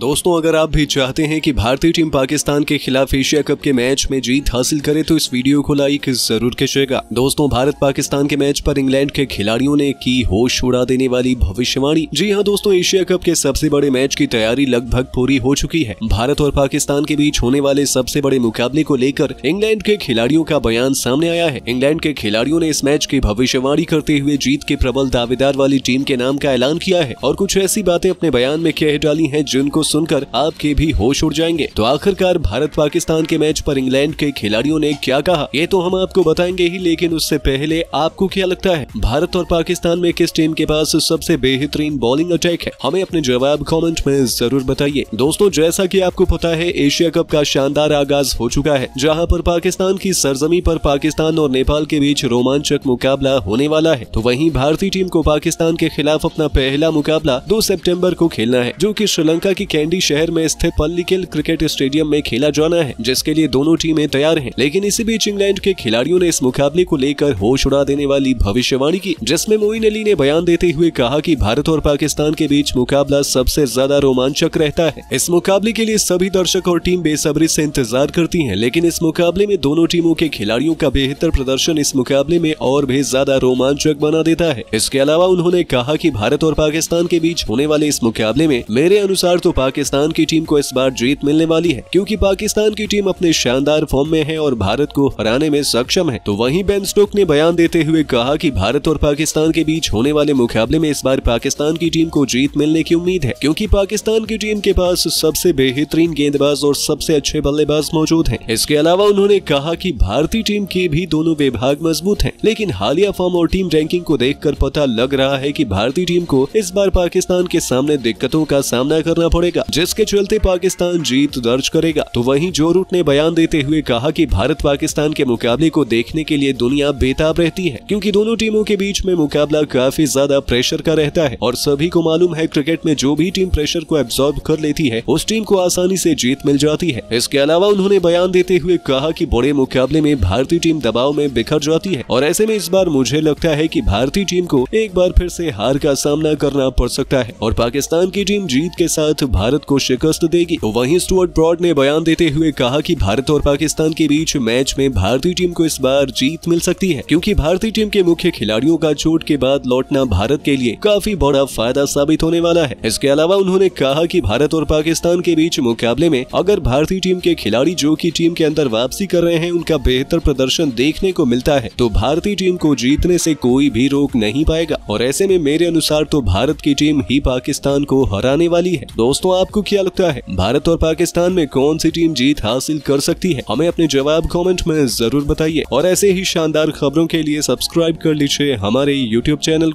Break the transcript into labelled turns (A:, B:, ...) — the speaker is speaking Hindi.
A: दोस्तों अगर आप भी चाहते हैं कि भारतीय टीम पाकिस्तान के खिलाफ एशिया कप के मैच में जीत हासिल करे तो इस वीडियो को लाइक जरूर कीजिएगा दोस्तों भारत पाकिस्तान के मैच पर इंग्लैंड के खिलाड़ियों ने की होश उड़ा देने वाली भविष्यवाणी जी हाँ दोस्तों एशिया कप के सबसे बड़े मैच की तैयारी लगभग पूरी हो चुकी है भारत और पाकिस्तान के बीच होने वाले सबसे बड़े मुकाबले को लेकर इंग्लैंड के खिलाड़ियों का बयान सामने आया है इंग्लैंड के खिलाड़ियों ने इस मैच की भविष्यवाणी करते हुए जीत के प्रबल दावेदार वाली टीम के नाम का ऐलान किया है और कुछ ऐसी बातें अपने बयान में कह डाली है जिनको सुनकर आपके भी होश उड़ जाएंगे तो आखिरकार भारत पाकिस्तान के मैच पर इंग्लैंड के खिलाड़ियों ने क्या कहा ये तो हम आपको बताएंगे ही लेकिन उससे पहले आपको क्या लगता है भारत और पाकिस्तान में किस टीम के पास सबसे बेहतरीन बॉलिंग अटैक है हमें अपने जवाब कॉमेंट में जरूर बताइए दोस्तों जैसा की आपको पता है एशिया कप का शानदार आगाज हो चुका है जहाँ पर पाकिस्तान की सरजमी पर पाकिस्तान और नेपाल के बीच रोमांचक मुकाबला होने वाला है तो वहीं भारतीय टीम को पाकिस्तान के खिलाफ अपना पहला मुकाबला 2 सितंबर को खेलना है जो कि श्रीलंका की कैंडी शहर में स्थित पल्लीकिल क्रिकेट स्टेडियम में खेला जाना है जिसके लिए दोनों टीमें तैयार है लेकिन इसी बीच इंग्लैंड के खिलाड़ियों ने इस मुकाबले को लेकर होश उड़ा देने वाली भविष्यवाणी की जिसमे मोइन अली ने बयान देते हुए कहा की भारत और पाकिस्तान के बीच मुकाबला सबसे ज्यादा रोमांचक रहता है इस मुकाबले के लिए सभी दर्शक और टीम बेसब्री से इंतजार करती है लेकिन इस मुकाबले में दोनों टीमों के खिलाड़ियों का बेहतर प्रदर्शन इस मुकाबले में और भी ज्यादा रोमांचक बना देता है इसके अलावा उन्होंने कहा कि भारत और पाकिस्तान के बीच होने वाले इस मुकाबले में मेरे अनुसार तो पाकिस्तान की टीम को इस बार जीत मिलने वाली है क्योंकि पाकिस्तान की टीम अपने शानदार फॉर्म में है और भारत को हराने में सक्षम है तो वहीं बेन स्टोक ने बयान देते हुए कहा कि भारत और पाकिस्तान के बीच होने वाले मुकाबले में इस बार पाकिस्तान की टीम को जीत मिलने की उम्मीद है क्यूँकी पाकिस्तान की टीम के पास सबसे बेहतरीन गेंदबाज और सबसे अच्छे बल्लेबाज मौजूद हैं। इसके अलावा उन्होंने कहा कि भारतीय टीम के भी दोनों विभाग मजबूत हैं लेकिन हालिया फॉर्म और टीम रैंकिंग को देखकर पता लग रहा है कि भारतीय टीम को इस बार पाकिस्तान के सामने दिक्कतों का सामना करना पड़ेगा करेगा जिसके चलते पाकिस्तान जीत दर्ज करेगा तो वहीं जो रूट ने बयान देते हुए कहा कि भारत पाकिस्तान के मुकाबले को देखने के लिए दुनिया बेताब रहती है क्योंकि दोनों टीमों के बीच में मुकाबला काफी ज्यादा प्रेशर का रहता है और सभी को मालूम है क्रिकेट में जो भी टीम प्रेशर को एब्सॉर्ब कर लेती है उस टीम को आसानी ऐसी जीत मिल जाती है इसके अलावा उन्होंने बयान देते हुए कहा की बड़े मुकाबले में भारतीय टीम दबाव में बिखर जाती है और ऐसे में इस बार मुझे लगता है की भारतीय टीम को एक बार फिर ऐसी हार का सामना करना पड़ सकता है और पाकिस्तान की टीम जीत के साथ भारत को शिकस्त देगी वहीं स्टुअर्ट ब्रॉड ने बयान देते हुए कहा कि भारत और पाकिस्तान के बीच मैच में भारतीय टीम को इस बार जीत मिल सकती है क्योंकि भारतीय टीम के मुख्य खिलाड़ियों का चोट के बाद लौटना भारत के लिए काफी बड़ा फायदा साबित होने वाला है इसके अलावा उन्होंने कहा की भारत और पाकिस्तान के बीच मुकाबले में अगर भारतीय टीम के खिलाड़ी जो की टीम के अंदर वापसी कर रहे हैं उनका बेहतर प्रदर्शन देखने को मिलता है तो भारतीय टीम को जीतने ऐसी कोई भी रोक नहीं पाएगा और ऐसे में मेरे अनुसार तो भारत की टीम ही पाकिस्तान को हराने वाली है दोस्तों आपको क्या लगता है भारत और पाकिस्तान में कौन सी टीम जीत हासिल कर सकती है हमें अपने जवाब कॉमेंट में जरूर बताइए और ऐसे ही शानदार खबरों के लिए सब्सक्राइब कर लीजिए हमारे यूट्यूब चैनल